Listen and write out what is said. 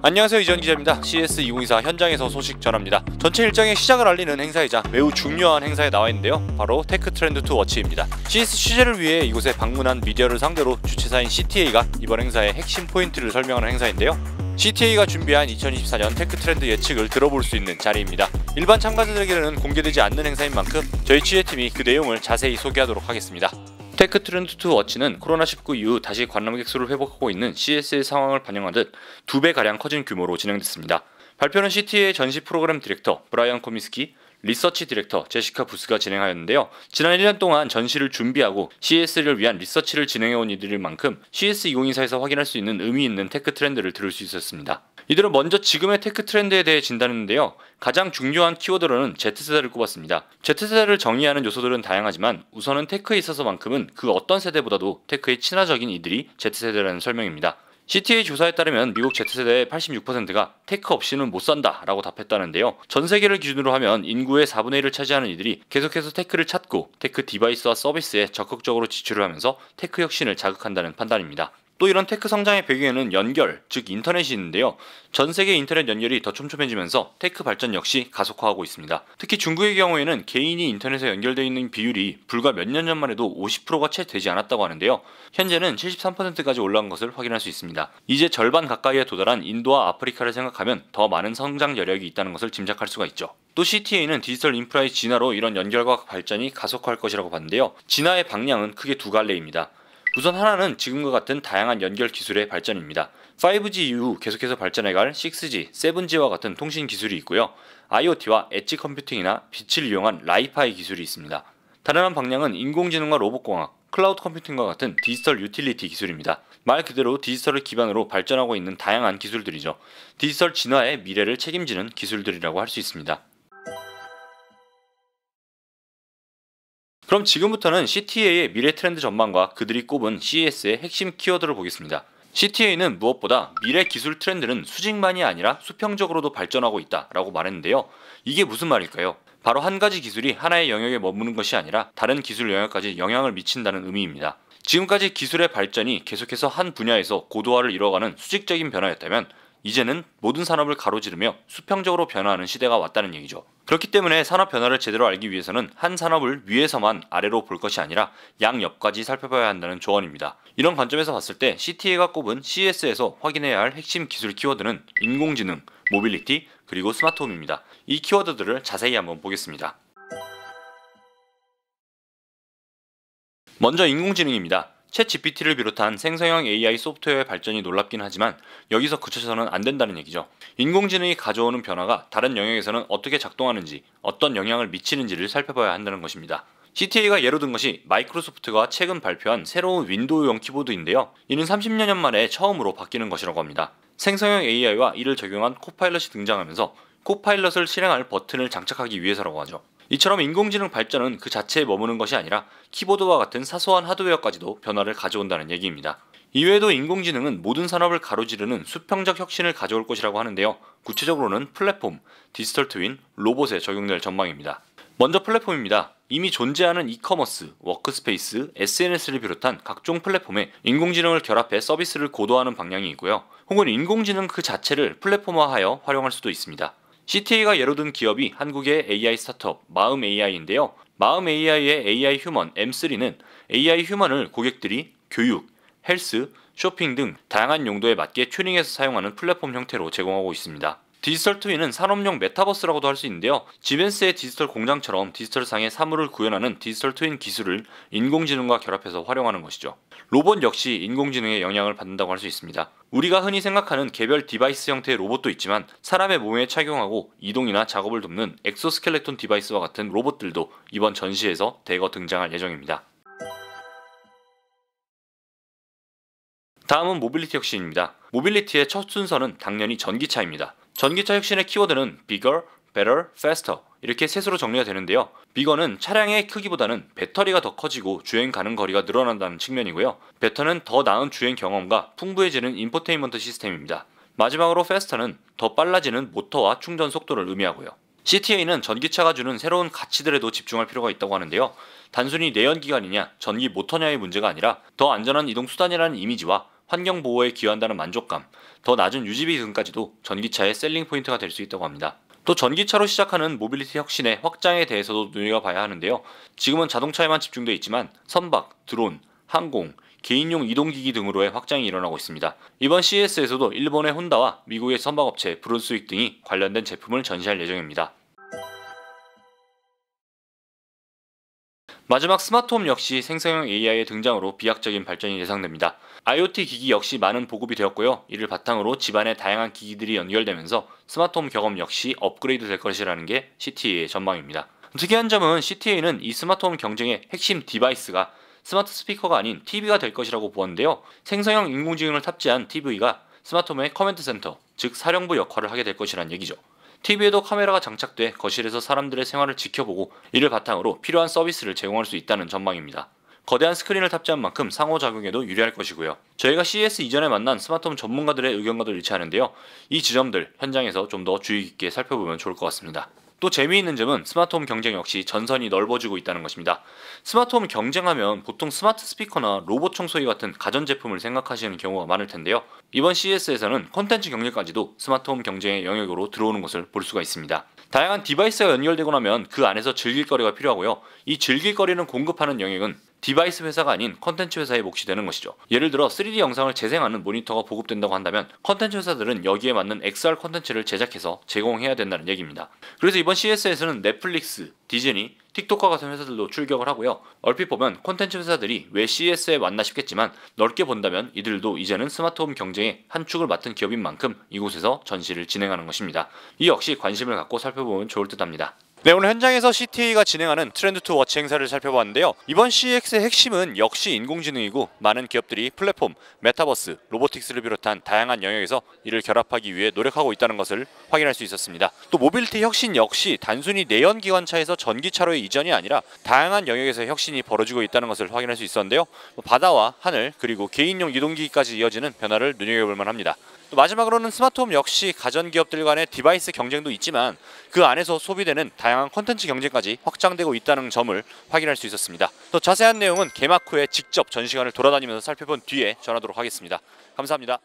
안녕하세요 이전 기자입니다. CS2024 현장에서 소식 전합니다. 전체 일정의 시작을 알리는 행사이자 매우 중요한 행사에 나와 있는데요. 바로 테크 트렌드 투 워치입니다. CS 취재를 위해 이곳에 방문한 미디어를 상대로 주최사인 CTA가 이번 행사의 핵심 포인트를 설명하는 행사인데요. CTA가 준비한 2024년 테크 트렌드 예측을 들어볼 수 있는 자리입니다. 일반 참가자들에게는 공개되지 않는 행사인 만큼 저희 취재팀이 그 내용을 자세히 소개하도록 하겠습니다. 테크 트렌드 투 워치는 코로나19 이후 다시 관람객 수를 회복하고 있는 CS의 상황을 반영하듯 두 배가량 커진 규모로 진행됐습니다. 발표는 CT의 전시 프로그램 디렉터 브라이언 코미스키, 리서치 디렉터 제시카 부스가 진행하였는데요. 지난 1년 동안 전시를 준비하고 CS를 위한 리서치를 진행해온 이들일 만큼 CS2024에서 확인할 수 있는 의미 있는 테크 트렌드를 들을 수 있었습니다. 이들은 먼저 지금의 테크 트렌드에 대해 진단했는데요. 가장 중요한 키워드로는 Z세대를 꼽았습니다. Z세대를 정의하는 요소들은 다양하지만 우선은 테크에 있어서만큼은 그 어떤 세대보다도 테크에 친화적인 이들이 Z세대라는 설명입니다. CTA 조사에 따르면 미국 Z세대의 86%가 테크 없이는 못 산다 라고 답했다는데요. 전 세계를 기준으로 하면 인구의 4분의 1을 차지하는 이들이 계속해서 테크를 찾고 테크 디바이스와 서비스에 적극적으로 지출을 하면서 테크 혁신을 자극한다는 판단입니다. 또 이런 테크 성장의 배경에는 연결, 즉 인터넷이 있는데요. 전 세계 인터넷 연결이 더 촘촘해지면서 테크 발전 역시 가속화하고 있습니다. 특히 중국의 경우에는 개인이 인터넷에 연결되어 있는 비율이 불과 몇 년 전만 해도 50%가 채 되지 않았다고 하는데요. 현재는 73%까지 올라온 것을 확인할 수 있습니다. 이제 절반 가까이에 도달한 인도와 아프리카를 생각하면 더 많은 성장 여력이 있다는 것을 짐작할 수가 있죠. 또 CTA는 디지털 인프라의 진화로 이런 연결과 발전이 가속화할 것이라고 봤는데요. 진화의 방향은 크게 두 갈래입니다. 우선 하나는 지금과 같은 다양한 연결 기술의 발전입니다. 5G 이후 계속해서 발전해갈 6G, 7G와 같은 통신 기술이 있고요. IoT와 엣지 컴퓨팅이나 빛을 이용한 라이파이 기술이 있습니다. 다른 한 방향은 인공지능과 로봇공학, 클라우드 컴퓨팅과 같은 디지털 유틸리티 기술입니다. 말 그대로 디지털을 기반으로 발전하고 있는 다양한 기술들이죠. 디지털 진화의 미래를 책임지는 기술들이라고 할 수 있습니다. 그럼 지금부터는 CTA의 미래 트렌드 전망과 그들이 꼽은 CES의 핵심 키워드를 보겠습니다. CTA는 무엇보다 미래 기술 트렌드는 수직만이 아니라 수평적으로도 발전하고 있다 라고 말했는데요. 이게 무슨 말일까요? 바로 한 가지 기술이 하나의 영역에 머무는 것이 아니라 다른 기술 영역까지 영향을 미친다는 의미입니다. 지금까지 기술의 발전이 계속해서 한 분야에서 고도화를 이뤄가는 수직적인 변화였다면 이제는 모든 산업을 가로지르며 수평적으로 변화하는 시대가 왔다는 얘기죠. 그렇기 때문에 산업 변화를 제대로 알기 위해서는 한 산업을 위에서만 아래로 볼 것이 아니라 양옆까지 살펴봐야 한다는 조언입니다. 이런 관점에서 봤을 때 CTA가 꼽은 CS에서 확인해야 할 핵심 기술 키워드는 인공지능, 모빌리티, 그리고 스마트홈입니다. 이 키워드들을 자세히 한번 보겠습니다. 먼저 인공지능입니다. 챗 GPT를 비롯한 생성형 AI 소프트웨어의 발전이 놀랍긴 하지만 여기서 그쳐서는 안 된다는 얘기죠. 인공지능이 가져오는 변화가 다른 영역에서는 어떻게 작동하는지, 어떤 영향을 미치는지를 살펴봐야 한다는 것입니다. CTA가 예로 든 것이 마이크로소프트가 최근 발표한 새로운 윈도우용 키보드인데요. 이는 30여년 만에 처음으로 바뀌는 것이라고 합니다. 생성형 AI와 이를 적용한 코파일럿이 등장하면서 코파일럿을 실행할 버튼을 장착하기 위해서라고 하죠. 이처럼 인공지능 발전은 그 자체에 머무는 것이 아니라 키보드와 같은 사소한 하드웨어까지도 변화를 가져온다는 얘기입니다. 이외에도 인공지능은 모든 산업을 가로지르는 수평적 혁신을 가져올 것이라고 하는데요. 구체적으로는 플랫폼, 디지털 트윈, 로봇에 적용될 전망입니다. 먼저 플랫폼입니다. 이미 존재하는 이커머스, 워크스페이스, SNS를 비롯한 각종 플랫폼에 인공지능을 결합해 서비스를 고도하는 방향이 있고요. 혹은 인공지능 그 자체를 플랫폼화하여 활용할 수도 있습니다. CTA가 예로 든 기업이 한국의 AI 스타트업 마음 AI인데요. 마음 AI의 AI 휴먼 M3는 AI 휴먼을 고객들이 교육, 헬스, 쇼핑 등 다양한 용도에 맞게 튜닝해서 사용하는 플랫폼 형태로 제공하고 있습니다. 디지털 트윈은 산업용 메타버스라고도 할 수 있는데요. 지벤스의 디지털 공장처럼 디지털상의 사물을 구현하는 디지털 트윈 기술을 인공지능과 결합해서 활용하는 것이죠. 로봇 역시 인공지능의 영향을 받는다고 할 수 있습니다. 우리가 흔히 생각하는 개별 디바이스 형태의 로봇도 있지만 사람의 몸에 착용하고 이동이나 작업을 돕는 엑소스켈레톤 디바이스와 같은 로봇들도 이번 전시에서 대거 등장할 예정입니다. 다음은 모빌리티 혁신입니다. 모빌리티의 첫 순서는 당연히 전기차입니다. 전기차 혁신의 키워드는 bigger, better, faster 이렇게 셋으로 정리가 되는데요. 비건은 차량의 크기보다는 배터리가 더 커지고 주행 가능 거리가 늘어난다는 측면이고요. 배터는 더 나은 주행 경험과 풍부해지는 인포테인먼트 시스템입니다. 마지막으로 페스터는 더 빨라지는 모터와 충전 속도를 의미하고요. CTA는 전기차가 주는 새로운 가치들에도 집중할 필요가 있다고 하는데요. 단순히 내연기관이냐 전기 모터냐의 문제가 아니라 더 안전한 이동수단이라는 이미지와 환경 보호에 기여한다는 만족감, 더 낮은 유지비 등까지도 전기차의 셀링 포인트가 될 수 있다고 합니다. 또 전기차로 시작하는 모빌리티 혁신의 확장에 대해서도 눈여겨봐야 하는데요. 지금은 자동차에만 집중돼 있지만 선박, 드론, 항공, 개인용 이동기기 등으로의 확장이 일어나고 있습니다. 이번 CES에서도 일본의 혼다와 미국의 선박업체 브론스윅 등이 관련된 제품을 전시할 예정입니다. 마지막 스마트홈 역시 생성형 AI의 등장으로 비약적인 발전이 예상됩니다. IoT 기기 역시 많은 보급이 되었고요. 이를 바탕으로 집안의 다양한 기기들이 연결되면서 스마트홈 경험 역시 업그레이드 될 것이라는 게 CTA의 전망입니다. 특이한 점은 CTA는 이 스마트홈 경쟁의 핵심 디바이스가 스마트 스피커가 아닌 TV가 될 것이라고 보았는데요. 생성형 인공지능을 탑재한 TV가 스마트홈의 커맨드 센터, 즉 사령부 역할을 하게 될것이라 얘기죠. TV에도 카메라가 장착돼 거실에서 사람들의 생활을 지켜보고 이를 바탕으로 필요한 서비스를 제공할 수 있다는 전망입니다. 거대한 스크린을 탑재한 만큼 상호작용에도 유리할 것이고요. 저희가 CES 이전에 만난 스마트홈 전문가들의 의견과도 일치하는데요. 이 지점들 현장에서 좀 더 주의 깊게 살펴보면 좋을 것 같습니다. 또 재미있는 점은 스마트홈 경쟁 역시 전선이 넓어지고 있다는 것입니다. 스마트홈 경쟁하면 보통 스마트 스피커나 로봇 청소기 같은 가전제품을 생각하시는 경우가 많을 텐데요. 이번 CES에서는 콘텐츠 경쟁까지도 스마트홈 경쟁의 영역으로 들어오는 것을 볼 수가 있습니다. 다양한 디바이스가 연결되고 나면 그 안에서 즐길 거리가 필요하고요. 이 즐길 거리는 공급하는 영역은 디바이스 회사가 아닌 컨텐츠 회사에 몫이되는 것이죠. 예를 들어 3D 영상을 재생하는 모니터가 보급된다고 한다면 컨텐츠 회사들은 여기에 맞는 XR 컨텐츠를 제작해서 제공해야 된다는 얘기입니다. 그래서 이번 CS에서는 넷플릭스, 디즈니, 틱톡과 같은 회사들도 출격을 하고요. 얼핏 보면 콘텐츠 회사들이 왜 CS에 왔나 싶겠지만 넓게 본다면 이들도 이제는 스마트홈 경쟁의 한 축을 맡은 기업인 만큼 이곳에서 전시를 진행하는 것입니다. 이 역시 관심을 갖고 살펴보면 좋을 듯합니다. 네 오늘 현장에서 CTA가 진행하는 트렌드 투 워치 행사를 살펴봤는데요 이번 CX의 핵심은 역시 인공지능이고 많은 기업들이 플랫폼, 메타버스, 로보틱스를 비롯한 다양한 영역에서 이를 결합하기 위해 노력하고 있다는 것을 확인할 수 있었습니다 또 모빌티 혁신 역시 단순히 내연기관차에서 전기차로의 이전이 아니라 다양한 영역에서 혁신이 벌어지고 있다는 것을 확인할 수 있었는데요 뭐 바다와 하늘 그리고 개인용 이동기기까지 이어지는 변화를 눈여겨볼 만합니다 또 마지막으로는 스마트홈 역시 가전기업들 간의 디바이스 경쟁도 있지만 그 안에서 소비되는 다양한 콘텐츠 경쟁까지 확장되고 있다는 점을 확인할 수 있었습니다. 더 자세한 내용은 개막 후에 직접 전시관을 돌아다니면서 살펴본 뒤에 전하도록 하겠습니다. 감사합니다.